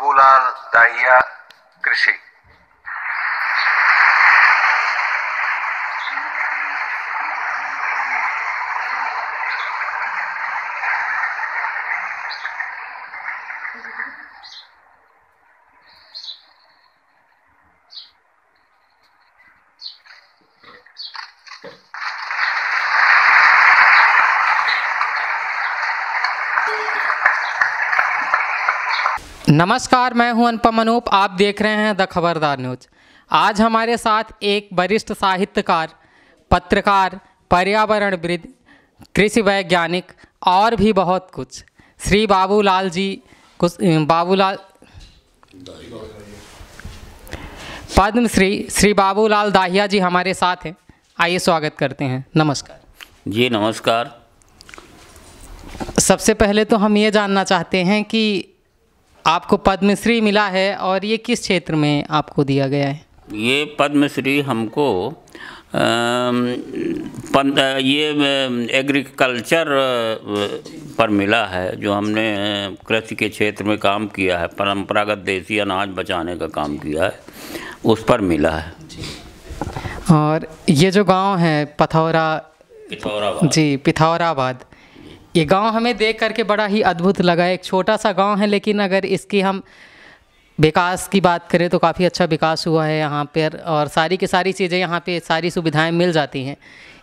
Abulal Daya Krishi. नमस्कार मैं हूं अनुपम अनूप आप देख रहे हैं द खबरदार न्यूज आज हमारे साथ एक वरिष्ठ साहित्यकार पत्रकार पर्यावरणविद कृषि वैज्ञानिक और भी बहुत कुछ श्री बाबूलाल जी कुछ बाबूलाल पद्मश्री श्री बाबूलाल दाहिया जी हमारे साथ हैं आइए स्वागत करते हैं नमस्कार जी नमस्कार सबसे पहले तो हम ये जानना चाहते हैं कि आपको पद्मश्री मिला है और ये किस क्षेत्र में आपको दिया गया है ये पद्मश्री हमको आ, ये एग्रीकल्चर पर मिला है जो हमने कृषि के क्षेत्र में काम किया है परंपरागत देसी अनाज बचाने का काम किया है उस पर मिला है और ये जो गांव है पथौरा जी पिथौराबाद ये गांव हमें देख करके बड़ा ही अद्भुत लगा एक छोटा सा गांव है लेकिन अगर इसकी हम विकास की बात करें तो काफ़ी अच्छा विकास हुआ है यहाँ पर और सारी की सारी चीज़ें यहाँ पे सारी सुविधाएं मिल जाती हैं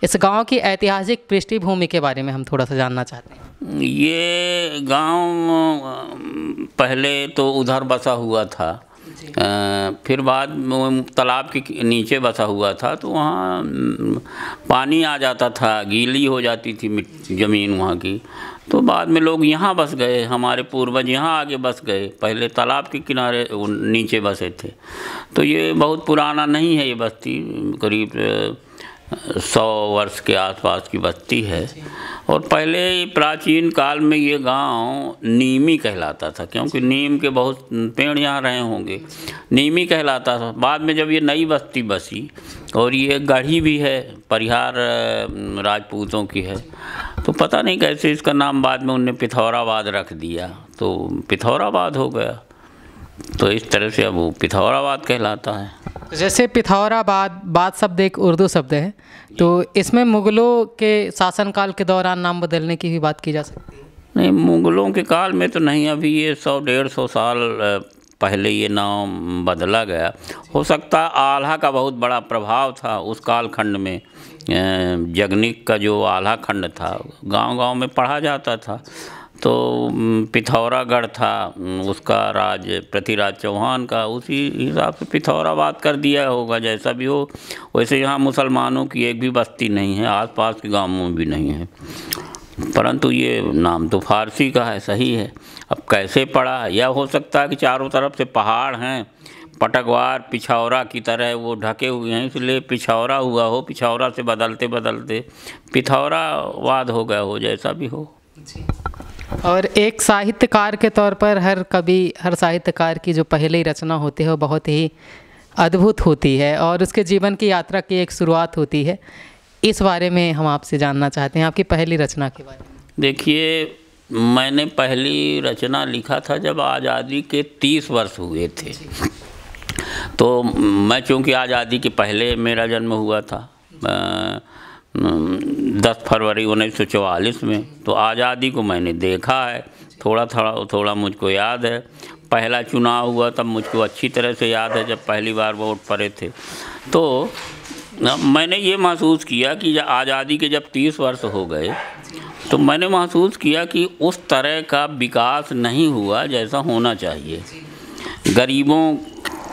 इस गांव की ऐतिहासिक पृष्ठभूमि के बारे में हम थोड़ा सा जानना चाहते हैं ये गांव पहले तो उधर बसा हुआ था फिर बाद में तालाब के नीचे बसा हुआ था तो वहाँ पानी आ जाता था गीली हो जाती थी ज़मीन वहाँ की तो बाद में लोग यहाँ बस गए हमारे पूर्वज यहाँ आगे बस गए पहले तालाब के किनारे नीचे बसे थे तो ये बहुत पुराना नहीं है ये बस्ती करीब सौ वर्ष के आसपास की बस्ती है और पहले प्राचीन काल में ये गांव नीमी कहलाता था क्योंकि नीम के बहुत पेड़ यहाँ रहे होंगे नीमी कहलाता था बाद में जब ये नई बस्ती बसी और ये गढ़ी भी है परिहार राजपूतों की है तो पता नहीं कैसे इसका नाम बाद में उनने पिथौराबाद रख दिया तो पिथौराबाद हो गया तो इस तरह से अब वो पिथौराबाद कहलाता है जैसे पिथौराबाद बाद शब्द एक उर्दू शब्द है तो इसमें मुग़लों के शासनकाल के दौरान नाम बदलने की भी बात की जा सकती है नहीं मुग़लों के काल में तो नहीं अभी ये सौ डेढ़ सौ साल पहले ये नाम बदला गया हो सकता आल्हा का बहुत बड़ा प्रभाव था उस कालखंड में जगनिक का जो आल्हा खंड था गांव-गांव में पढ़ा जाता था तो पिथौरागढ़ था उसका राज पृथ्वीराज चौहान का उसी हिसाब से पिथौराबाद कर दिया होगा जैसा भी हो वैसे यहाँ मुसलमानों की एक भी बस्ती नहीं है आसपास के गांवों में भी नहीं है परंतु ये नाम तो फारसी का है सही है अब कैसे पड़ा यह हो सकता है कि चारों तरफ से पहाड़ हैं पटकवार पिछौरा की तरह वो ढके हुए हैं इसलिए पिछौरा हुआ हो पिछौरा से बदलते बदलते पिथौरावाद हो गया हो जैसा भी हो जी और एक साहित्यकार के तौर पर हर कवि हर साहित्यकार की जो पहले ही रचना होती है वो बहुत ही अद्भुत होती है और उसके जीवन की यात्रा की एक शुरुआत होती है इस बारे में हम आपसे जानना चाहते हैं आपकी पहली रचना के बारे में देखिए मैंने पहली रचना लिखा था जब आज़ादी के तीस वर्ष हुए थे तो मैं चूँकि आज़ादी के पहले मेरा जन्म हुआ था दस फरवरी उन्नीस सौ चवालीस में तो आज़ादी को मैंने देखा है थोड़ा थोड़ा थोड़ा मुझको याद है पहला चुनाव हुआ तब मुझको अच्छी तरह से याद है जब पहली बार वोट पड़े थे तो मैंने ये महसूस किया कि आज़ादी के जब तीस वर्ष हो गए तो मैंने महसूस किया कि उस तरह का विकास नहीं हुआ जैसा होना चाहिए गरीबों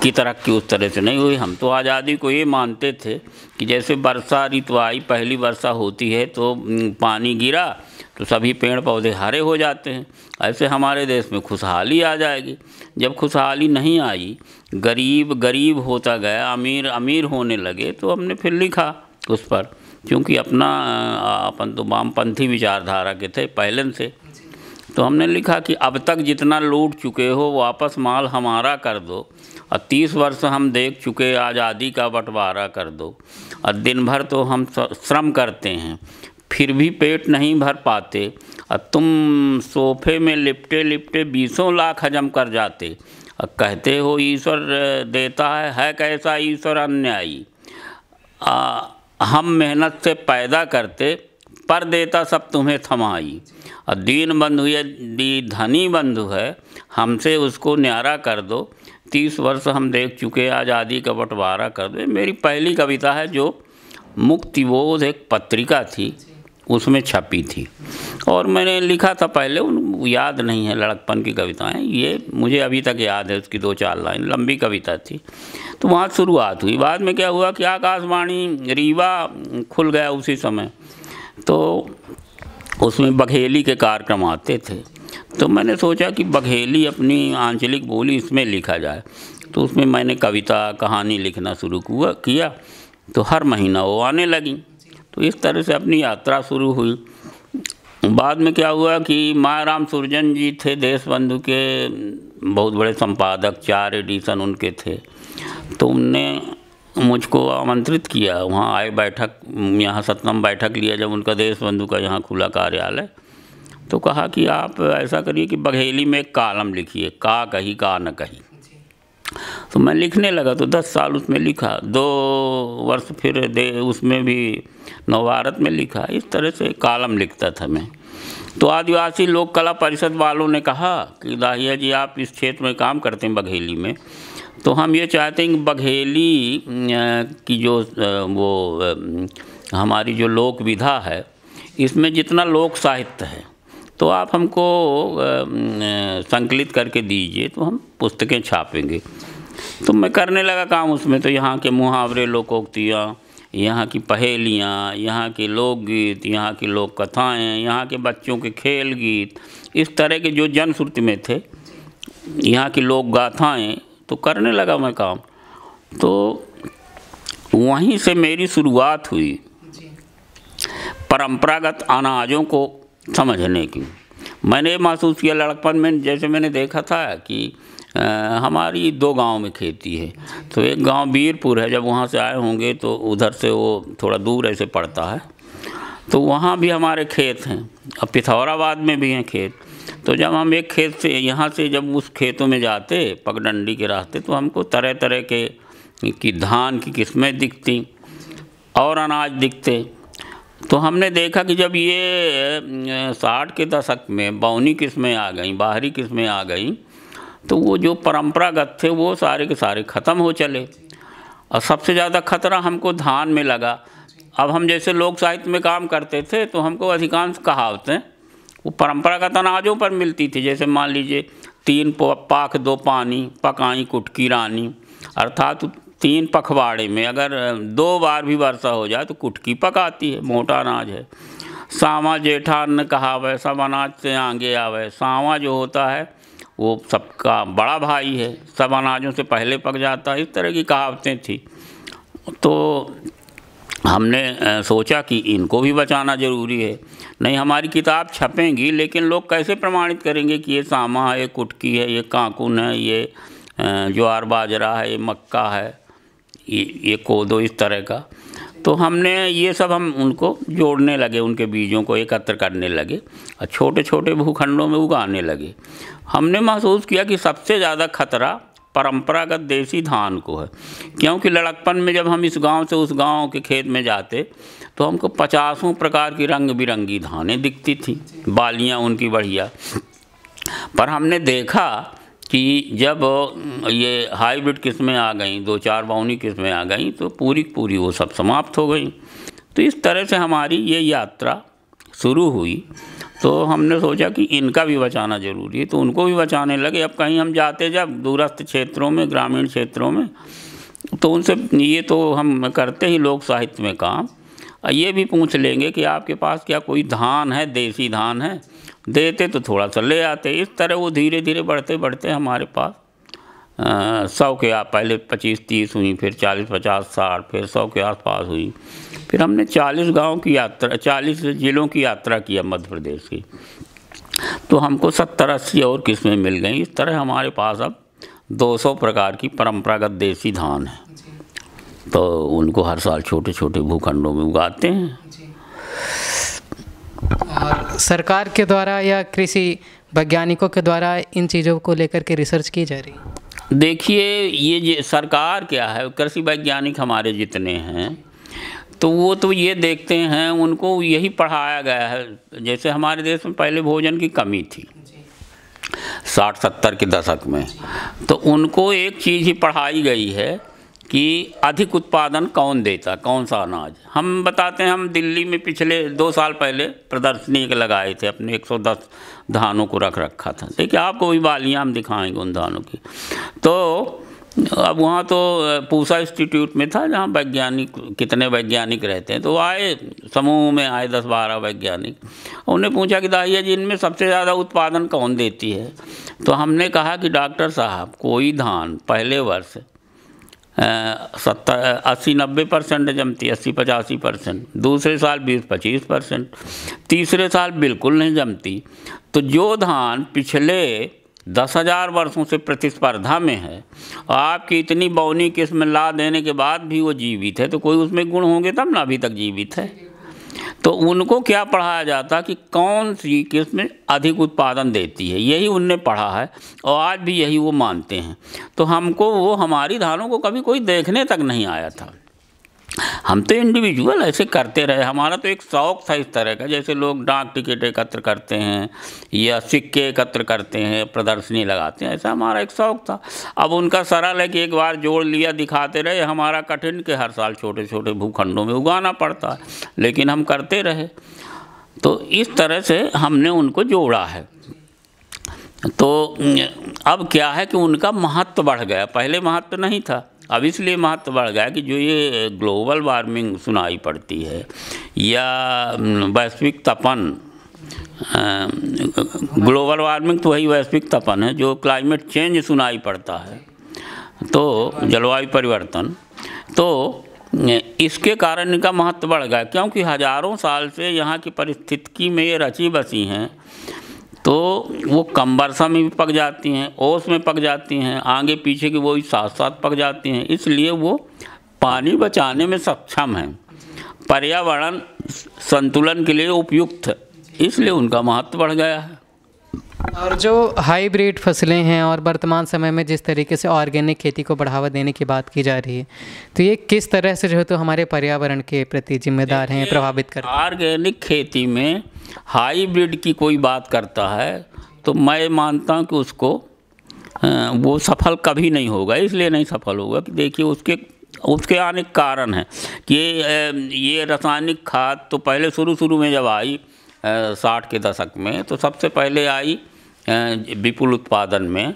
की तरक्की उस तरह से नहीं हुई हम तो आज़ादी को ये मानते थे कि जैसे वर्षा ऋतु आई पहली वर्षा होती है तो पानी गिरा तो सभी पेड़ पौधे हरे हो जाते हैं ऐसे हमारे देश में खुशहाली आ जाएगी जब खुशहाली नहीं आई गरीब गरीब होता गया अमीर अमीर होने लगे तो हमने फिर लिखा उस पर क्योंकि अपना अपन तो वामपंथी विचारधारा के थे पहले से तो हमने लिखा कि अब तक जितना लूट चुके हो वापस माल हमारा कर दो और तीस वर्ष तो हम देख चुके आज़ादी का बंटवारा कर दो और दिन भर तो हम श्रम करते हैं फिर भी पेट नहीं भर पाते और तुम सोफे में लिपटे लिपटे बीसों लाख हजम कर जाते और कहते हो ईश्वर देता है है कैसा ईश्वर अन्यायी हम मेहनत से पैदा करते पर देता सब तुम्हें थमाई और दीन बंधु या दी धनी बंधु है हमसे उसको न्यारा कर दो तीस वर्ष हम देख चुके आज़ादी का बंटवारा कर दे मेरी पहली कविता है जो मुक्तिबोध एक पत्रिका थी उसमें छपी थी और मैंने लिखा था पहले उन याद नहीं है लड़कपन की कविताएं ये मुझे अभी तक याद है उसकी दो चार लाइन लंबी कविता थी तो वहाँ शुरुआत हुई बाद में क्या हुआ कि आकाशवाणी रीवा खुल गया उसी समय तो उसमें बघेली के कार्यक्रम आते थे तो मैंने सोचा कि बघेली अपनी आंचलिक बोली इसमें लिखा जाए तो उसमें मैंने कविता कहानी लिखना शुरू हुआ किया तो हर महीना वो आने लगी तो इस तरह से अपनी यात्रा शुरू हुई बाद में क्या हुआ कि मायाराम सुरजन जी थे देश बंधु के बहुत बड़े संपादक चार एडिशन उनके थे तो उनने मुझको आमंत्रित किया वहाँ आए बैठक यहाँ सतनम बैठक लिया जब उनका देश बंधु का यहाँ खुला कार्यालय तो कहा कि आप ऐसा करिए कि बघेली में एक कालम लिखिए का कही का न कही तो मैं लिखने लगा तो दस साल उसमें लिखा दो वर्ष फिर दे उसमें भी नवारत में लिखा इस तरह से कालम लिखता था मैं तो आदिवासी लोक कला परिषद वालों ने कहा कि दाहिया जी आप इस क्षेत्र में काम करते हैं बघेली में तो हम ये चाहते हैं कि बघेली की जो वो हमारी जो लोक विधा है इसमें जितना लोक साहित्य है तो आप हमको संकलित करके दीजिए तो हम पुस्तकें छापेंगे तो मैं करने लगा काम उसमें तो यहाँ के मुहावरे लोकोक्तियाँ यहाँ की पहेलियाँ यहाँ के लोकगीत यहाँ की लोक कथाएँ यहाँ के बच्चों के खेल गीत इस तरह के जो जनश्रुति में थे यहाँ की लोक गाथाएँ तो करने लगा मैं काम तो वहीं से मेरी शुरुआत हुई परंपरागत अनाजों को समझने की मैंने ये महसूस किया लड़कपन में जैसे मैंने देखा था कि आ, हमारी दो गांव में खेती है तो एक गांव बीरपुर है जब वहाँ से आए होंगे तो उधर से वो थोड़ा दूर ऐसे पड़ता है तो वहाँ भी हमारे खेत हैं अब पिथौराबाद में भी हैं खेत तो जब हम एक खेत से यहाँ से जब उस खेतों में जाते पगडंडी के रास्ते तो हमको तरह तरह के की धान की किस्में दिखती और अनाज दिखते तो हमने देखा कि जब ये साठ के दशक में बौनी किस्में आ गई बाहरी किस्में आ गई तो वो जो परंपरागत थे वो सारे के सारे ख़त्म हो चले और सबसे ज़्यादा खतरा हमको धान में लगा अब हम जैसे लोक साहित्य में काम करते थे तो हमको अधिकांश कहावतें वो परंपरागत अनाजों पर मिलती थी जैसे मान लीजिए तीन पाख दो पानी पकाई कुटकी रानी अर्थात तीन पखवाड़े में अगर दो बार भी वर्षा हो जाए तो कुटकी पकाती है मोटा अनाज है सावा जेठान कहा वैसा अनाज से आगे आवे सावा जो होता है वो सबका बड़ा भाई है सब अनाजों से पहले पक जाता है इस तरह की कहावतें थी तो हमने सोचा कि इनको भी बचाना ज़रूरी है नहीं हमारी किताब छपेंगी लेकिन लोग कैसे प्रमाणित करेंगे कि ये सामा है ये कुटकी है ये काकुन है ये ज्वार बाजरा है ये मक्का है ये को दो इस तरह का तो हमने ये सब हम उनको जोड़ने लगे उनके बीजों को एकत्र करने लगे और छोटे छोटे भूखंडों में उगाने लगे हमने महसूस किया कि सबसे ज़्यादा खतरा परंपरागत देसी धान को है क्योंकि लड़कपन में जब हम इस गांव से उस गांव के खेत में जाते तो हमको पचासों प्रकार की रंग बिरंगी धानें दिखती थी बालियां उनकी बढ़िया पर हमने देखा कि जब ये हाईब्रिड किस्में आ गईं दो चार बाउनी किस्में आ गईं तो पूरी पूरी वो सब समाप्त हो गई तो इस तरह से हमारी ये यात्रा शुरू हुई तो हमने सोचा कि इनका भी बचाना ज़रूरी है तो उनको भी बचाने लगे अब कहीं हम जाते जब दूरस्थ क्षेत्रों में ग्रामीण क्षेत्रों में तो उनसे ये तो हम करते ही लोक साहित्य में काम ये भी पूछ लेंगे कि आपके पास क्या कोई धान है देसी धान है देते तो थोड़ा सा ले आते इस तरह वो धीरे धीरे बढ़ते बढ़ते हमारे पास सौ के आप पहले पच्चीस तीस हुई फिर चालीस पचास साठ फिर सौ के आसपास हुई फिर हमने चालीस गांव की यात्रा चालीस ज़िलों की यात्रा किया मध्य प्रदेश की तो हमको सत्तर अस्सी और किस्में मिल गई इस तरह हमारे पास अब दो सौ प्रकार की परंपरागत देसी धान है तो उनको हर साल छोटे छोटे भूखंडों में उगाते हैं और सरकार के द्वारा या कृषि वैज्ञानिकों के द्वारा इन चीज़ों को लेकर के रिसर्च की जा रही है देखिए ये सरकार क्या है कृषि वैज्ञानिक हमारे जितने हैं तो वो तो ये देखते हैं उनको यही पढ़ाया गया है जैसे हमारे देश में पहले भोजन की कमी थी साठ सत्तर के दशक में तो उनको एक चीज़ ही पढ़ाई गई है कि अधिक उत्पादन कौन देता कौन सा अनाज हम बताते हैं हम दिल्ली में पिछले दो साल पहले प्रदर्शनी के लगाए थे अपने 110 धानों को रख रखा था देखिए आपको भी बालियाँ हम दिखाएंगे उन धानों की तो अब वहाँ तो पूसा इंस्टीट्यूट में था जहाँ वैज्ञानिक कितने वैज्ञानिक रहते हैं तो आए समूह में आए दस बारह वैज्ञानिक उन्होंने पूछा कि दाइया जी इनमें सबसे ज़्यादा उत्पादन कौन देती है तो हमने कहा कि डॉक्टर साहब कोई धान पहले वर्ष सत्तर अस्सी नब्बे परसेंट जमती अस्सी पचासी परसेंट दूसरे साल बीस पच्चीस परसेंट तीसरे साल बिल्कुल नहीं जमती तो जो धान पिछले दस हज़ार वर्षों से प्रतिस्पर्धा में है आपकी इतनी बौनी किस्म ला देने के बाद भी वो जीवित है तो कोई उसमें गुण होंगे तब ना अभी तक जीवित है तो उनको क्या पढ़ाया जाता कि कौन सी किस्म अधिक उत्पादन देती है यही उनने पढ़ा है और आज भी यही वो मानते हैं तो हमको वो हमारी धानों को कभी कोई देखने तक नहीं आया था हम तो इंडिविजुअल ऐसे करते रहे हमारा तो एक शौक था इस तरह का जैसे लोग डाक टिकट एकत्र करते हैं या सिक्के एकत्र करते हैं प्रदर्शनी लगाते हैं ऐसा हमारा एक शौक था अब उनका सरल है कि एक बार जोड़ लिया दिखाते रहे हमारा कठिन के हर साल छोटे छोटे भूखंडों में उगाना पड़ता है लेकिन हम करते रहे तो इस तरह से हमने उनको जोड़ा है तो अब क्या है कि उनका महत्व बढ़ गया पहले महत्व नहीं था अब इसलिए महत्व बढ़ गया कि जो ये ग्लोबल वार्मिंग सुनाई पड़ती है या वैश्विक तपन ग्लोबल वार्मिंग तो वही वैश्विक तपन है जो क्लाइमेट चेंज सुनाई पड़ता है तो जलवायु परिवर्तन तो इसके कारण इनका महत्व बढ़ गया क्योंकि हजारों साल से यहाँ की परिस्थितिकी में ये रची बसी हैं तो वो कम वर्षा में भी पक जाती हैं ओस में पक जाती हैं आगे पीछे की वो साथ साथ पक जाती हैं इसलिए वो पानी बचाने में सक्षम हैं पर्यावरण संतुलन के लिए उपयुक्त इसलिए उनका महत्व बढ़ गया है और जो हाइब्रिड फसलें हैं और वर्तमान समय में जिस तरीके से ऑर्गेनिक खेती को बढ़ावा देने की बात की जा रही है तो ये किस तरह से जो है तो हमारे पर्यावरण के प्रति जिम्मेदार हैं प्रभावित कर ऑर्गेनिक खेती में हाईब्रिड की कोई बात करता है तो मैं मानता हूँ कि उसको वो सफल कभी नहीं होगा इसलिए नहीं सफल होगा कि देखिए उसके उसके आने कारण हैं कि ये रासायनिक खाद तो पहले शुरू शुरू में जब आई साठ के दशक में तो सबसे पहले आई विपुल उत्पादन में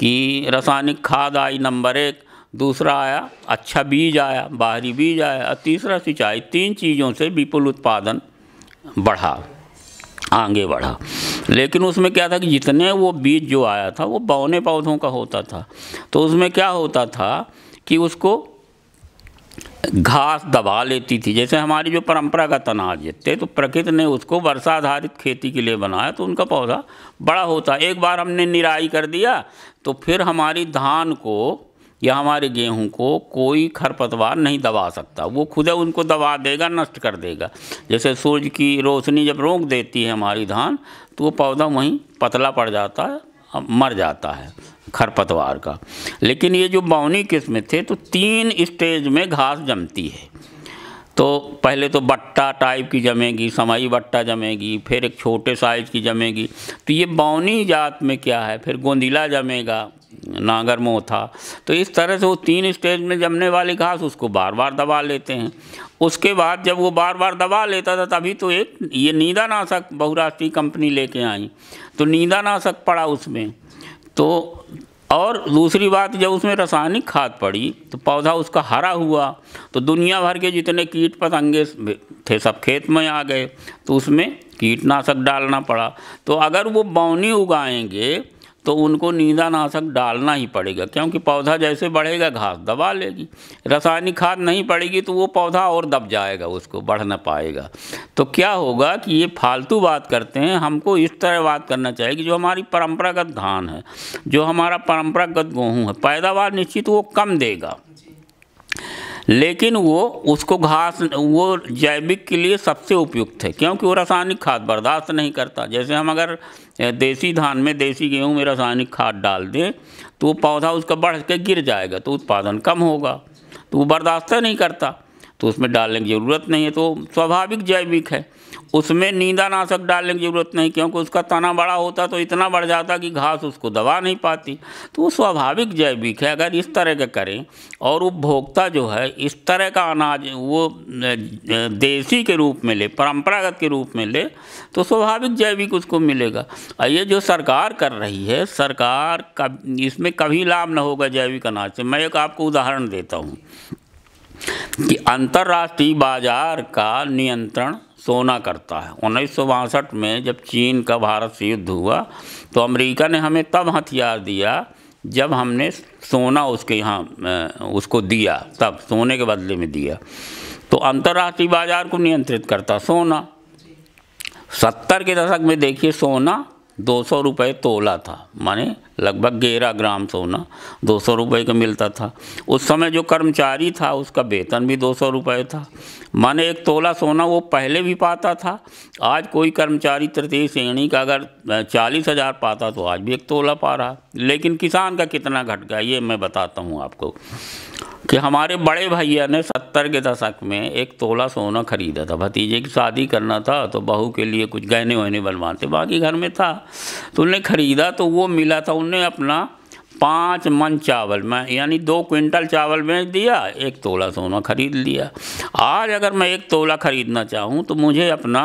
कि रासायनिक खाद आई नंबर एक दूसरा आया अच्छा बीज आया बाहरी बीज आया और तीसरा सिंचाई तीन चीज़ों से विपुल उत्पादन बढ़ा आगे बढ़ा लेकिन उसमें क्या था कि जितने वो बीज जो आया था वो बौने पौधों का होता था तो उसमें क्या होता था कि उसको घास दबा लेती थी जैसे हमारी जो का तनाज थे तो प्रकृति ने उसको वर्षा आधारित खेती के लिए बनाया तो उनका पौधा बड़ा होता एक बार हमने निराई कर दिया तो फिर हमारी धान को या हमारे गेहूं को कोई खरपतवार नहीं दबा सकता वो खुद उनको दबा देगा नष्ट कर देगा जैसे सूरज की रोशनी जब रोक देती है हमारी धान तो वो पौधा वहीं पतला पड़ जाता है मर जाता है खरपतवार का लेकिन ये जो बावनी किस्म थे तो तीन स्टेज में घास जमती है तो पहले तो बट्टा टाइप की जमेगी समाई बट्टा जमेगी फिर एक छोटे साइज की जमेगी तो ये बावनी जात में क्या है फिर गोंदीला जमेगा नागर मोह था तो इस तरह से वो तीन स्टेज में जमने वाली घास उसको बार बार दबा लेते हैं उसके बाद जब वो बार बार दबा लेता था तभी तो एक ये नींदानाशक बहुराष्ट्रीय कंपनी लेके आई तो नींदानाशक पड़ा उसमें तो और दूसरी बात जब उसमें रासायनिक खाद पड़ी तो पौधा उसका हरा हुआ तो दुनिया भर के जितने कीट पतंगे थे सब खेत में आ गए तो उसमें कीटनाशक डालना पड़ा तो अगर वो बौनी उगाएंगे तो उनको नींदानाशक डालना ही पड़ेगा क्योंकि पौधा जैसे बढ़ेगा घास दबा लेगी रासायनिक खाद नहीं पड़ेगी तो वो पौधा और दब जाएगा उसको बढ़ ना पाएगा तो क्या होगा कि ये फालतू बात करते हैं हमको इस तरह बात करना चाहिए कि जो हमारी परंपरागत धान है जो हमारा परंपरागत गेहूँ है पैदावार निश्चित वो कम देगा लेकिन वो उसको घास वो जैविक के लिए सबसे उपयुक्त है क्योंकि वो रासायनिक खाद बर्दाश्त नहीं करता जैसे हम अगर देसी धान में देसी गेहूं में रासायनिक खाद डाल दें तो वो पौधा उसका बढ़ के गिर जाएगा तो उत्पादन कम होगा तो वो बर्दाश्त नहीं करता तो उसमें डालने की ज़रूरत नहीं है तो स्वाभाविक जैविक है उसमें नींदा नाशक डालने की ज़रूरत नहीं क्योंकि उसका तना बड़ा होता तो इतना बढ़ जाता कि घास उसको दबा नहीं पाती तो वो स्वाभाविक जैविक है अगर इस तरह के करें और उपभोक्ता जो है इस तरह का अनाज वो देसी के रूप में ले परंपरागत के रूप में ले तो स्वाभाविक जैविक उसको मिलेगा और ये जो सरकार कर रही है सरकार का इसमें कभी लाभ ना होगा जैविक अनाज से मैं एक आपको उदाहरण देता हूँ कि अंतर्राष्ट्रीय बाजार का नियंत्रण सोना करता है उन्नीस में जब चीन का भारत से युद्ध हुआ तो अमेरिका ने हमें तब हथियार दिया जब हमने सोना उसके यहाँ उसको दिया तब सोने के बदले में दिया तो अंतर्राष्ट्रीय बाजार को नियंत्रित करता सोना सत्तर के दशक में देखिए सोना दो सौ रुपये तोला था माने लगभग ग्यारह ग्राम सोना दो सौ रुपये का मिलता था उस समय जो कर्मचारी था उसका वेतन भी दो सौ रुपये था माने एक तोला सोना वो पहले भी पाता था आज कोई कर्मचारी तृतीय श्रेणी का अगर चालीस हज़ार पाता तो आज भी एक तोला पा रहा लेकिन किसान का कितना घट गया ये मैं बताता हूँ आपको कि हमारे बड़े भैया ने सत्तर के दशक में एक तोला सोना खरीदा था भतीजे की शादी करना था तो बहू के लिए कुछ गहने वहने बनवाते बाकी घर में था तो उन्हें खरीदा तो वो मिला था उनने अपना पाँच मन चावल में यानी दो क्विंटल चावल बेच दिया एक तोला सोना खरीद लिया आज अगर मैं एक तोला खरीदना चाहूँ तो मुझे अपना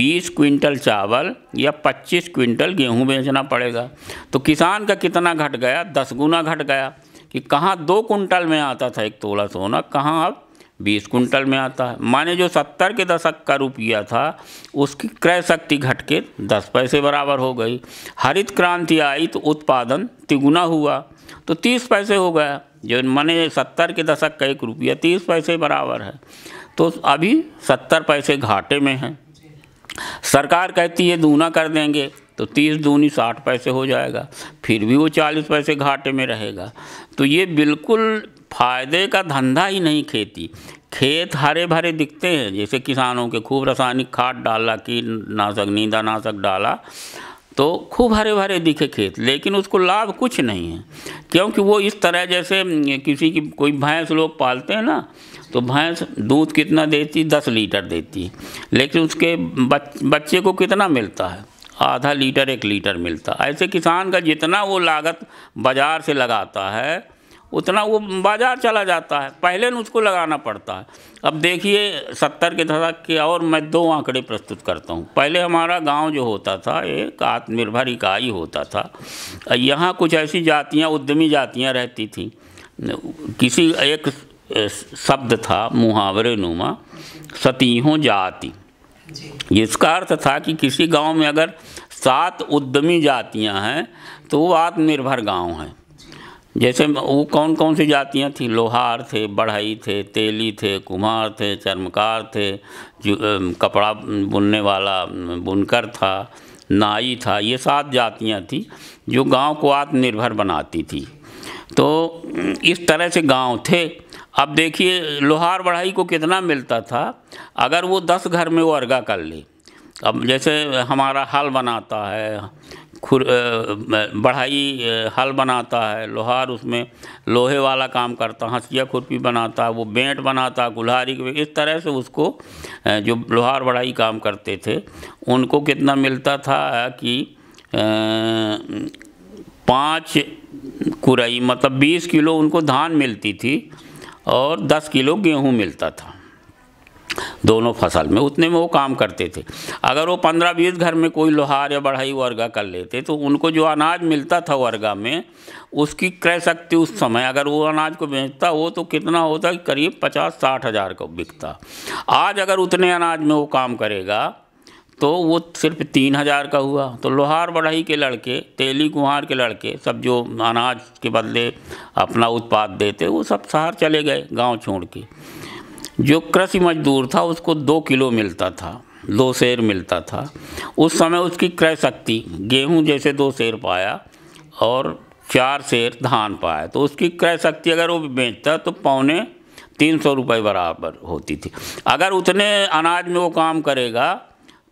बीस क्विंटल चावल या पच्चीस क्विंटल गेहूँ बेचना पड़ेगा तो किसान का कितना घट गया दस गुना घट गया कि कहाँ दो कुंटल में आता था एक तोला सोना कहाँ अब बीस कुंटल में आता है माने जो सत्तर के दशक का रुपया था उसकी क्रय शक्ति घट के दस पैसे बराबर हो गई हरित क्रांति आई तो उत्पादन तिगुना हुआ तो तीस पैसे हो गया जो माने सत्तर के दशक का एक रुपया तीस पैसे बराबर है तो अभी सत्तर पैसे घाटे में हैं सरकार कहती है दूना कर देंगे तो तीस दूनी साठ पैसे हो जाएगा फिर भी वो चालीस पैसे घाटे में रहेगा तो ये बिल्कुल फायदे का धंधा ही नहीं खेती खेत हरे भरे दिखते हैं जैसे किसानों के खूब रासायनिक खाद डाला कीटनाशक नाशक डाला तो खूब हरे भरे दिखे खेत लेकिन उसको लाभ कुछ नहीं है क्योंकि वो इस तरह जैसे किसी की कोई भैंस लोग पालते हैं ना तो भैंस दूध कितना देती दस लीटर देती लेकिन उसके बच, बच्चे को कितना मिलता है आधा लीटर एक लीटर मिलता ऐसे किसान का जितना वो लागत बाज़ार से लगाता है उतना वो बाज़ार चला जाता है पहले उसको लगाना पड़ता है अब देखिए सत्तर के दशक के और मैं दो आंकड़े प्रस्तुत करता हूँ पहले हमारा गांव जो होता था एक आत्मनिर्भर इकाई होता था यहाँ कुछ ऐसी जातियाँ उद्यमी जातियाँ रहती थी किसी एक शब्द था मुहावरे नुमा सतीहों जाति इसका अर्थ था कि किसी गांव में अगर सात उद्यमी जातियां हैं तो वो आत्मनिर्भर गांव हैं जैसे वो कौन कौन सी जातियाँ थी लोहार थे बढ़ई थे तेली थे कुम्हार थे चर्मकार थे कपड़ा बुनने वाला बुनकर था नाई था ये सात जातियाँ थीं जो गांव को आत्मनिर्भर बनाती थी तो इस तरह से गांव थे अब देखिए लोहार बढ़ाई को कितना मिलता था अगर वो दस घर में वो अर्गा कर ले अब जैसे हमारा हल बनाता है खुर बढ़ाई हल बनाता है लोहार उसमें लोहे वाला काम करता है हंसिया खुरपी बनाता है वो बेंट बनाता है गुल्हारी इस तरह से उसको जो लोहार बढ़ाई काम करते थे उनको कितना मिलता था कि पाँच कुरई मतलब बीस किलो उनको धान मिलती थी और 10 किलो गेहूँ मिलता था दोनों फसल में उतने में वो काम करते थे अगर वो पंद्रह बीस घर में कोई लोहार या बढ़ाई वर्गा कर लेते तो उनको जो अनाज मिलता था वर्गा में उसकी क्रय शक्ति उस समय अगर वो अनाज को बेचता वो तो कितना होता करीब पचास साठ हज़ार का बिकता आज अगर उतने अनाज में वो काम करेगा तो वो सिर्फ तीन हज़ार का हुआ तो लोहार बढ़ई के लड़के तेली कुहार के लड़के सब जो अनाज के बदले अपना उत्पाद देते वो सब शहर चले गए गांव छोड़ के जो कृषि मजदूर था उसको दो किलो मिलता था दो शेर मिलता था उस समय उसकी क्रय शक्ति गेहूं जैसे दो शेर पाया और चार शेर धान पाया तो उसकी क्रय शक्ति अगर वो बेचता तो पौने तीन सौ रुपये बराबर होती थी अगर उतने अनाज में वो काम करेगा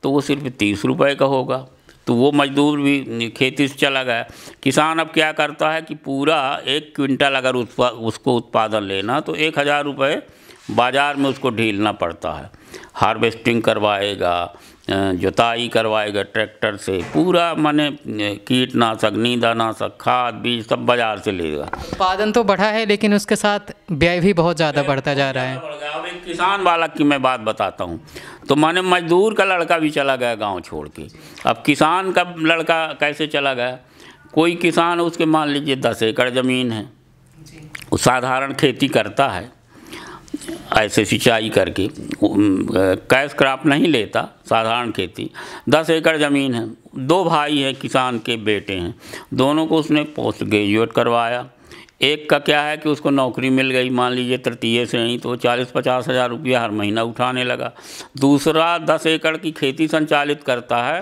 तो वो सिर्फ तीस रुपए का होगा तो वो मजदूर भी खेती से चला गया किसान अब क्या करता है कि पूरा एक क्विंटल अगर उत्पा उसको उत्पादन लेना तो एक हज़ार रुपये बाज़ार में उसको ढीलना पड़ता है हार्वेस्टिंग करवाएगा जुताई करवाएगा ट्रैक्टर से पूरा माने कीटनाशक नींदानाशक खाद बीज सब बाजार से लेगा उत्पादन तो बढ़ा है लेकिन उसके साथ व्यय भी बहुत ज़्यादा बढ़ता जा रहा है अब एक किसान बालक की मैं बात बताता हूँ तो माने मजदूर का लड़का भी चला गया गांव छोड़ के अब किसान का लड़का कैसे चला गया कोई किसान उसके मान लीजिए दस एकड़ ज़मीन है वो साधारण खेती करता है ऐसे सिंचाई करके कैश क्रॉप नहीं लेता साधारण खेती दस एकड़ ज़मीन है दो भाई हैं किसान के बेटे हैं दोनों को उसने पोस्ट ग्रेजुएट करवाया एक का क्या है कि उसको नौकरी मिल गई मान लीजिए तृतीय श्रेणी तो चालीस पचास हज़ार रुपया हर महीना उठाने लगा दूसरा दस एकड़ की खेती संचालित करता है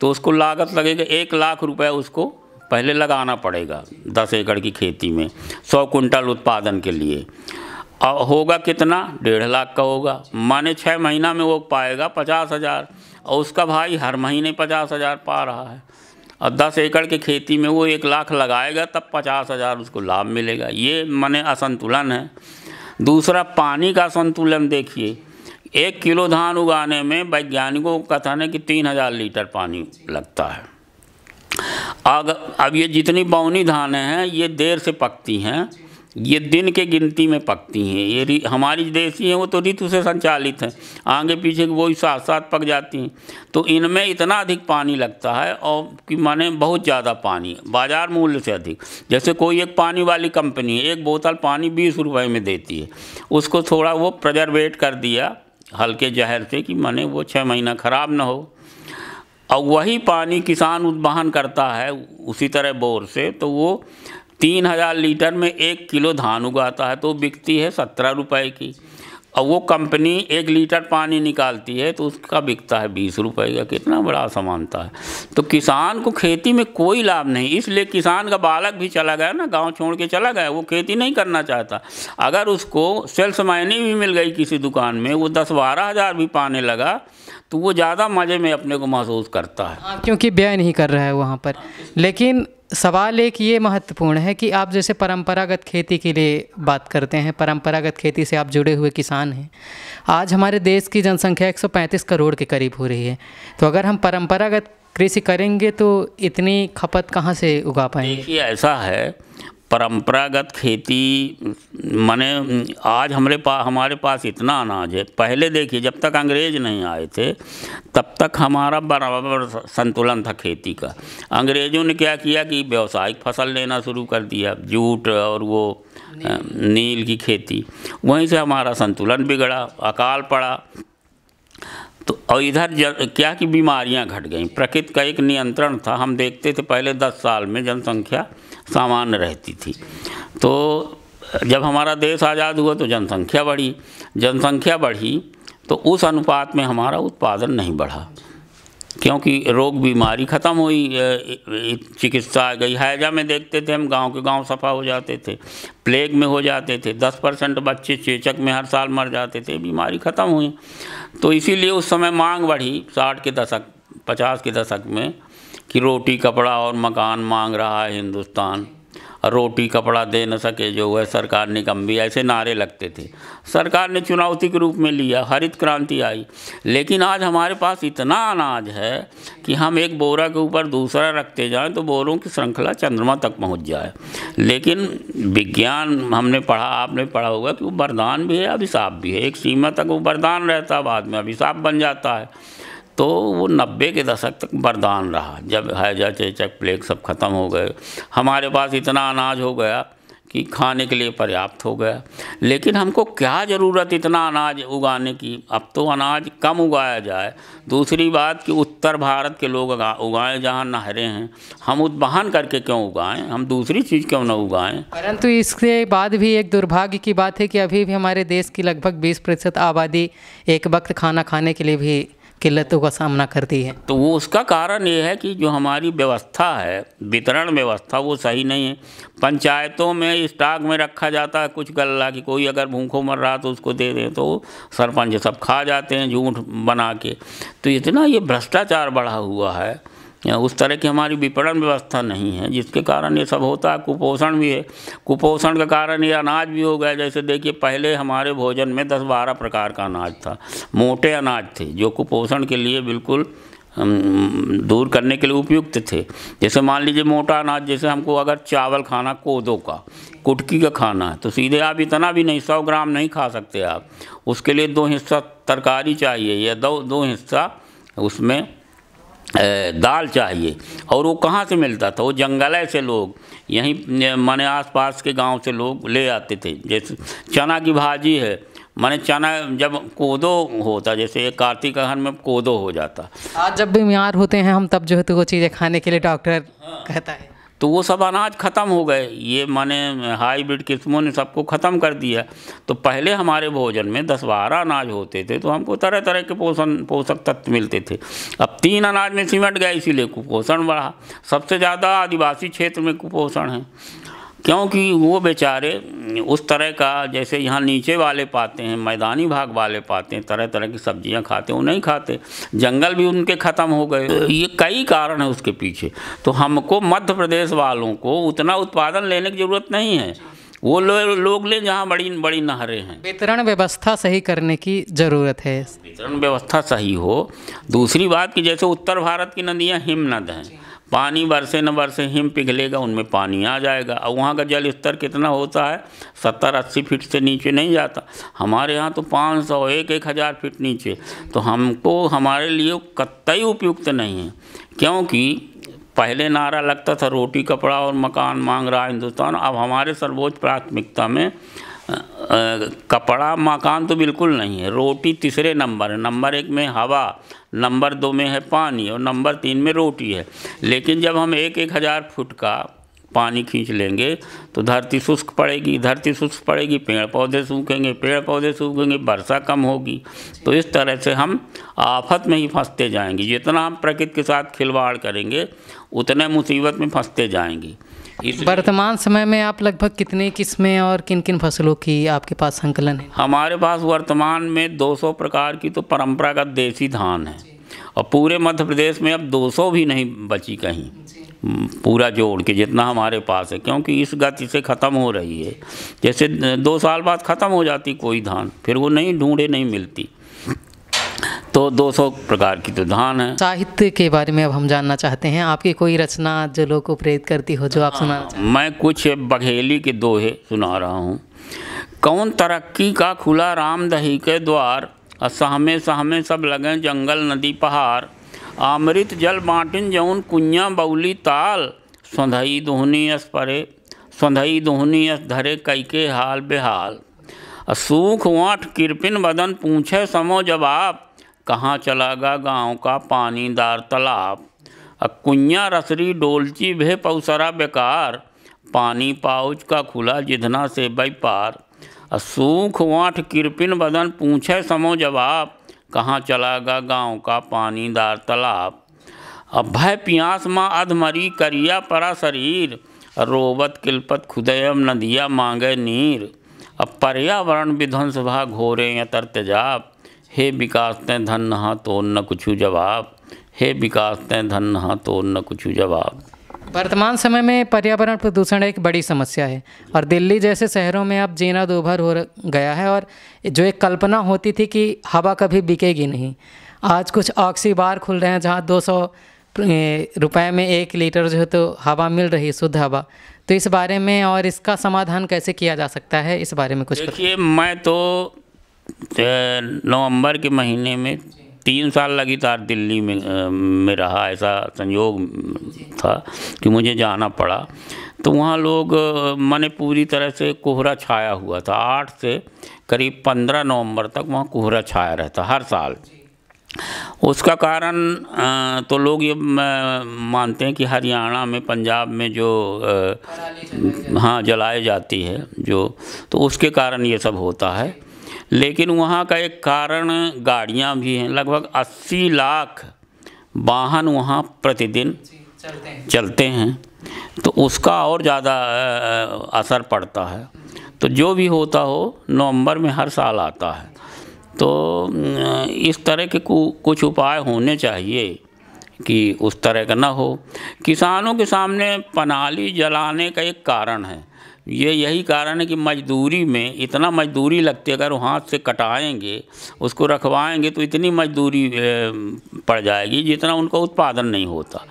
तो उसको लागत लगेगा एक लाख रुपया उसको पहले लगाना पड़ेगा दस एकड़ की खेती में सौ कुंटल उत्पादन के लिए और होगा कितना डेढ़ लाख का होगा माने छः महीना में वो पाएगा पचास हज़ार और उसका भाई हर महीने पचास हज़ार पा रहा है और दस एकड़ के खेती में वो एक लाख लगाएगा तब पचास हज़ार उसको लाभ मिलेगा ये मने असंतुलन है दूसरा पानी का संतुलन देखिए एक किलो धान उगाने में वैज्ञानिकों का कथन है कि तीन हज़ार लीटर पानी लगता है अगर अब ये जितनी बाउनी धान हैं ये देर से पकती हैं ये दिन के गिनती में पकती हैं ये हमारी देसी हैं वो तो ऋतु से संचालित हैं आगे पीछे वो साथ साथ पक जाती हैं तो इनमें इतना अधिक पानी लगता है और कि माने बहुत ज़्यादा पानी बाज़ार मूल्य से अधिक जैसे कोई एक पानी वाली कंपनी है एक बोतल पानी बीस रुपए में देती है उसको थोड़ा वो प्रजर्वेट कर दिया हल्के जहर से कि माने वो छः महीना ख़राब ना हो और वही पानी किसान उद्वहन करता है उसी तरह बोर से तो वो तीन हज़ार लीटर में एक किलो धान उगाता है तो बिकती है सत्रह रुपए की और वो कंपनी एक लीटर पानी निकालती है तो उसका बिकता है बीस रुपए का कितना बड़ा असमानता है तो किसान को खेती में कोई लाभ नहीं इसलिए किसान का बालक भी चला गया ना गांव छोड़ के चला गया वो खेती नहीं करना चाहता अगर उसको सेल्स मायनी भी मिल गई किसी दुकान में वो दस बारह हज़ार भी पाने लगा तो वो ज़्यादा मज़े में अपने को महसूस करता है हाँ, क्योंकि व्यय नहीं कर रहा है वहाँ पर लेकिन सवाल एक ये महत्वपूर्ण है कि आप जैसे परंपरागत खेती के लिए बात करते हैं परंपरागत खेती से आप जुड़े हुए किसान हैं आज हमारे देश की जनसंख्या 135 करोड़ के करीब हो रही है तो अगर हम परंपरागत कृषि करेंगे तो इतनी खपत कहाँ से उगा पाएंगे देखिए ऐसा है परंपरागत खेती माने आज हमारे पास हमारे पास इतना अनाज है पहले देखिए जब तक अंग्रेज नहीं आए थे तब तक हमारा बराबर संतुलन था खेती का अंग्रेज़ों ने क्या किया कि व्यावसायिक फसल लेना शुरू कर दिया जूट और वो नील, की खेती वहीं से हमारा संतुलन बिगड़ा अकाल पड़ा तो और इधर क्या कि बीमारियां घट गईं प्रकृति का एक नियंत्रण था हम देखते थे पहले दस साल में जनसंख्या सामान्य रहती थी तो जब हमारा देश आज़ाद हुआ तो जनसंख्या बढ़ी जनसंख्या बढ़ी तो उस अनुपात में हमारा उत्पादन नहीं बढ़ा क्योंकि रोग बीमारी ख़त्म हुई चिकित्सा गई हैजा में देखते थे हम गांव के गांव सफा हो जाते थे प्लेग में हो जाते थे दस परसेंट बच्चे चेचक में हर साल मर जाते थे बीमारी ख़त्म हुई तो इसीलिए उस समय मांग बढ़ी साठ के दशक पचास के दशक में कि रोटी कपड़ा और मकान मांग रहा है हिंदुस्तान रोटी कपड़ा दे न सके जो है सरकार निकम्बी भी ऐसे नारे लगते थे सरकार ने चुनौती के रूप में लिया हरित क्रांति आई लेकिन आज हमारे पास इतना अनाज है कि हम एक बोरा के ऊपर दूसरा रखते जाएं तो बोरों की श्रृंखला चंद्रमा तक पहुंच जाए लेकिन विज्ञान हमने पढ़ा आपने पढ़ा होगा कि वो वरदान भी है अभिशाप भी है एक सीमा तक वो वरदान रहता बाद में अभिशाप बन जाता है तो वो नब्बे के दशक तक वरदान रहा जब हैजा चेचक प्लेग सब ख़त्म हो गए हमारे पास इतना अनाज हो गया कि खाने के लिए पर्याप्त हो गया लेकिन हमको क्या ज़रूरत इतना अनाज उगाने की अब तो अनाज कम उगाया जाए दूसरी बात कि उत्तर भारत के लोग उगाएं जहाँ नहरें हैं हम उत्पहन करके क्यों उगाएं हम दूसरी चीज़ क्यों ना उगाएं परंतु इसके बाद भी एक दुर्भाग्य की बात है कि अभी भी हमारे देश की लगभग बीस प्रतिशत आबादी एक वक्त खाना खाने के लिए भी किल्लतों का सामना करती है तो वो उसका कारण ये है कि जो हमारी व्यवस्था है वितरण व्यवस्था वो सही नहीं है पंचायतों में स्टॉक में रखा जाता है कुछ गल्ला कि कोई अगर भूखों मर रहा तो उसको दे दें तो सरपंच सब खा जाते हैं झूठ बना के तो इतना ये भ्रष्टाचार बढ़ा हुआ है उस तरह की हमारी विपणन व्यवस्था नहीं है जिसके कारण ये सब होता है कुपोषण भी है कुपोषण के कारण ये अनाज भी हो गया जैसे देखिए पहले हमारे भोजन में दस बारह प्रकार का अनाज था मोटे अनाज थे जो कुपोषण के लिए बिल्कुल दूर करने के लिए उपयुक्त थे जैसे मान लीजिए मोटा अनाज जैसे हमको अगर चावल खाना कोदो का कुटकी का खाना है तो सीधे आप इतना भी नहीं सौ ग्राम नहीं खा सकते आप उसके लिए दो हिस्सा तरकारी चाहिए या दो दो हिस्सा उसमें दाल चाहिए और वो कहाँ से मिलता था वो जंगल से लोग यहीं माने आसपास के गांव से लोग ले आते थे जैसे चना की भाजी है माने चना जब कोदो होता जैसे कार्तिक अहन में कोदो हो जाता आज जब भी बीमार होते हैं हम तब जो है तो वो चीज़ें खाने के लिए डॉक्टर हाँ। कहता है तो वो सब अनाज ख़त्म हो गए ये माने हाईब्रिड किस्मों ने सबको ख़त्म कर दिया तो पहले हमारे भोजन में दस बारह अनाज होते थे तो हमको तरह तरह के पोषण पोषक तत्व मिलते थे अब तीन अनाज में सिमट गए इसीलिए कुपोषण बढ़ा सबसे ज़्यादा आदिवासी क्षेत्र में कुपोषण है क्योंकि वो बेचारे उस तरह का जैसे यहाँ नीचे वाले पाते हैं मैदानी भाग वाले पाते हैं तरह तरह की सब्जियाँ खाते हैं वो नहीं खाते जंगल भी उनके ख़त्म हो गए ये कई कारण है उसके पीछे तो हमको मध्य प्रदेश वालों को उतना उत्पादन लेने की ज़रूरत नहीं है वो लो, लोग लें जहाँ बड़ी बड़ी नहरें हैं वितरण व्यवस्था सही करने की ज़रूरत है वितरण व्यवस्था सही हो दूसरी बात कि जैसे उत्तर भारत की नदियाँ हिमनद हैं पानी बरसे न बरसे हिम पिघलेगा उनमें पानी आ जाएगा और वहाँ का जल स्तर कितना होता है सत्तर अस्सी फीट से नीचे नहीं जाता हमारे यहाँ तो पाँच सौ एक एक हज़ार फीट नीचे तो हमको हमारे लिए कतई उपयुक्त नहीं है क्योंकि पहले नारा लगता था रोटी कपड़ा और मकान मांग रहा हिंदुस्तान अब हमारे सर्वोच्च प्राथमिकता में कपड़ा मकान तो बिल्कुल नहीं है रोटी तीसरे नंबर है नंबर एक में हवा नंबर दो में है पानी और नंबर तीन में रोटी है लेकिन जब हम एक एक हज़ार फुट का पानी खींच लेंगे तो धरती शुष्क पड़ेगी धरती शुष्क पड़ेगी पेड़ पौधे सूखेंगे पेड़ पौधे सूखेंगे वर्षा कम होगी तो इस तरह से हम आफत में ही फंसते जाएंगे जितना हम प्रकृति के साथ खिलवाड़ करेंगे उतने मुसीबत में फंसते जाएंगे वर्तमान समय में आप लगभग कितने किस्में और किन किन फसलों की आपके पास संकलन है हमारे पास वर्तमान में 200 प्रकार की तो परंपरागत देसी धान है और पूरे मध्य प्रदेश में अब 200 भी नहीं बची कहीं पूरा जोड़ के जितना हमारे पास है क्योंकि इस गति से ख़त्म हो रही है जैसे दो साल बाद ख़त्म हो जाती कोई धान फिर वो नहीं ढूंढे नहीं मिलती तो 200 प्रकार की तो धान है साहित्य के बारे में अब हम जानना चाहते हैं आपकी कोई रचना जो लोग को प्रेरित करती हो जो आप हाँ, सुना मैं कुछ बघेली के दोहे सुना रहा हूँ कौन तरक्की का खुला राम दही के द्वार सहमे सहमे सब लगे जंगल नदी पहाड़ आमृत जल बाटिन जौन कुंजा बउली ताल सौंधई दोहनी अस परे सौंधई दोहनी अस धरे कई के हाल बेहाल सूख वाठ किरपिन बदन पूछे समो जवाब कहाँ चला गा गाँव का पानीदार तालाब कुया रसरी डोलची भे पौसरा बेकार पानी पाउच का खुला जिधना से बैपार सूख वाठ किरपिन बदन पूछे समो जवाब कहाँ चला गा गाँव का पानीदार तालाब अब भय प्यास माँ अधमरी करिया परा शरीर रोबत किलपत खुदयम नदिया मांगे नीर अब पर्यावरण विध्वंस भा घोरे या तर तेजाब हे विकास तें धन नहा तो न कुछ जवाब हे विकास तें धन नहा तो न कुछ जवाब वर्तमान समय में पर्यावरण प्रदूषण एक बड़ी समस्या है और दिल्ली जैसे शहरों में अब जीना दोभर हो गया है और जो एक कल्पना होती थी कि हवा कभी बिकेगी नहीं आज कुछ ऑक्सी बार खुल रहे हैं जहाँ 200 रुपए में एक लीटर जो है तो हवा मिल रही है शुद्ध हवा तो इस बारे में और इसका समाधान कैसे किया जा सकता है इस बारे में कुछ देखिए मैं तो तो नवंबर के महीने में तीन साल लगातार दिल्ली में में रहा ऐसा संयोग था कि मुझे जाना पड़ा तो वहाँ लोग मैंने पूरी तरह से कोहरा छाया हुआ था आठ से करीब पंद्रह नवंबर तक वहाँ कोहरा छाया रहता हर साल उसका कारण तो लोग ये मानते हैं कि हरियाणा में पंजाब में जो हाँ जलाए जाती है जो तो उसके कारण ये सब होता है लेकिन वहाँ का एक कारण गाड़ियाँ भी हैं लगभग 80 लाख वाहन वहाँ प्रतिदिन चलते हैं चलते हैं तो उसका और ज़्यादा असर पड़ता है तो जो भी होता हो नवंबर में हर साल आता है तो इस तरह के कुछ उपाय होने चाहिए कि उस तरह का ना हो किसानों के सामने पनाली जलाने का एक कारण है ये यही कारण है कि मजदूरी में इतना मजदूरी लगती है अगर हाथ से कटाएंगे उसको रखवाएंगे तो इतनी मजदूरी पड़ जाएगी जितना उनका उत्पादन नहीं होता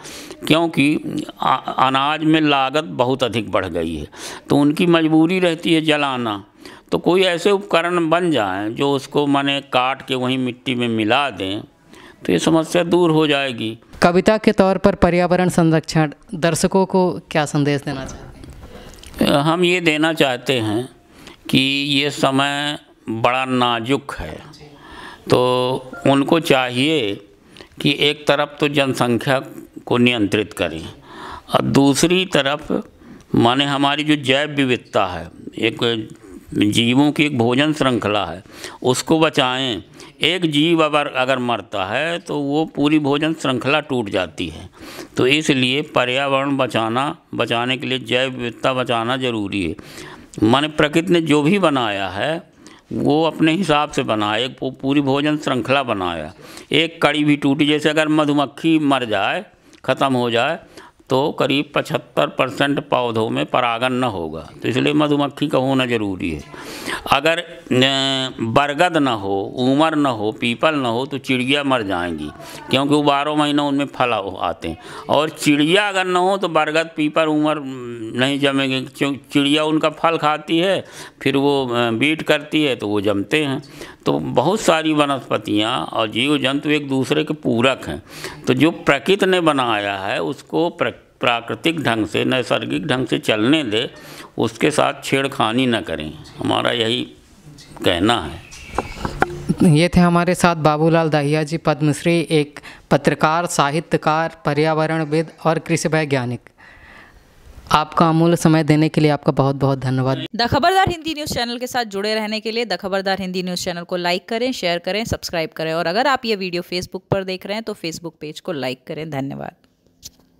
क्योंकि अनाज में लागत बहुत अधिक बढ़ गई है तो उनकी मजबूरी रहती है जलाना तो कोई ऐसे उपकरण बन जाएं जो उसको माने काट के वहीं मिट्टी में मिला दें तो ये समस्या दूर हो जाएगी कविता के तौर पर पर्यावरण संरक्षण दर्शकों को क्या संदेश देना चाहिए हम ये देना चाहते हैं कि ये समय बड़ा नाजुक है तो उनको चाहिए कि एक तरफ तो जनसंख्या को नियंत्रित करें और दूसरी तरफ माने हमारी जो जैव विविधता है एक जीवों की एक भोजन श्रृंखला है उसको बचाएं एक जीव अगर अगर मरता है तो वो पूरी भोजन श्रृंखला टूट जाती है तो इसलिए पर्यावरण बचाना बचाने के लिए जैव विविधता बचाना ज़रूरी है मन प्रकृति ने जो भी बनाया है वो अपने हिसाब से बनाया एक पूरी भोजन श्रृंखला बनाया एक कड़ी भी टूटी जैसे अगर मधुमक्खी मर जाए ख़त्म हो जाए तो करीब पचहत्तर परसेंट पौधों में परागन न होगा तो इसलिए मधुमक्खी का होना ज़रूरी है अगर बरगद न हो उमर न हो पीपल न हो तो चिड़िया मर जाएंगी क्योंकि वो बारह महीना उनमें फल आते हैं और चिड़िया अगर न हो तो बरगद पीपल उमर नहीं जमेंगे चिड़िया उनका फल खाती है फिर वो बीट करती है तो वो जमते हैं तो बहुत सारी वनस्पतियाँ और जीव जंतु एक दूसरे के पूरक हैं तो जो प्रकृति ने बनाया है उसको प्राकृतिक ढंग से नैसर्गिक ढंग से चलने दे उसके साथ छेड़खानी न करें हमारा यही कहना है ये थे हमारे साथ बाबूलाल दहिया जी पद्मश्री एक पत्रकार साहित्यकार पर्यावरणविद और कृषि वैज्ञानिक आपका अमूल्य समय देने के लिए आपका बहुत बहुत धन्यवाद the Khabardar Hindi news channel के साथ जुड़े रहने के लिए the Khabardar Hindi news channel को लाइक करें शेयर करें सब्सक्राइब करें और अगर आप ये वीडियो फेसबुक पर देख रहे हैं तो फेसबुक पेज को लाइक करें धन्यवाद